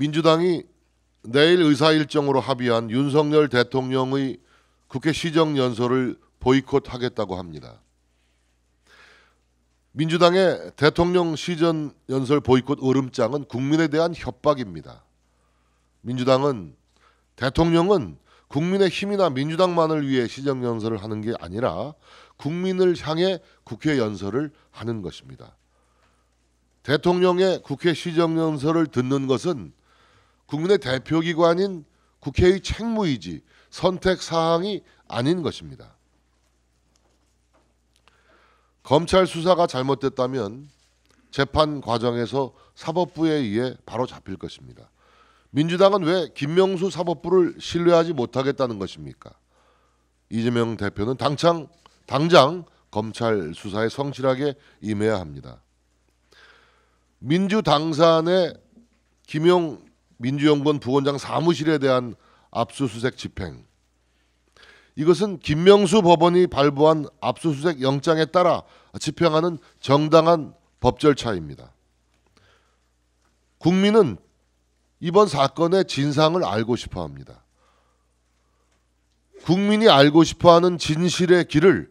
민주당이 내일 의사일정으로 합의한 윤석열 대통령의 국회 시정연설을 보이콧하겠다고 합니다. 민주당의 대통령 시전연설 보이콧 으름장은 국민에 대한 협박입니다. 민주당은 대통령은 국민의 힘이나 민주당만을 위해 시정연설을 하는 게 아니라 국민을 향해 국회 연설을 하는 것입니다. 대통령의 국회 시정연설을 듣는 것은 국민의 대표기관인 국회의 책무이지 선택 사항이 아닌 것입니다. 검찰 수사가 잘못됐다면 재판 과정에서 사법부에 의해 바로 잡힐 것입니다. 민주당은 왜 김명수 사법부를 신뢰하지 못하겠다는 것입니까? 이재명 대표는 당장 당장 검찰 수사에 성실하게 임해야 합니다. 민주당산의 김용 민주연구원 부원장 사무실에 대한 압수수색 집행. 이것은 김명수 법원이 발부한 압수수색 영장에 따라 집행하는 정당한 법 절차입니다. 국민은 이번 사건의 진상을 알고 싶어 합니다. 국민이 알고 싶어 하는 진실의 길을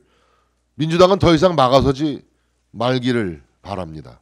민주당은 더 이상 막아서지 말기를 바랍니다.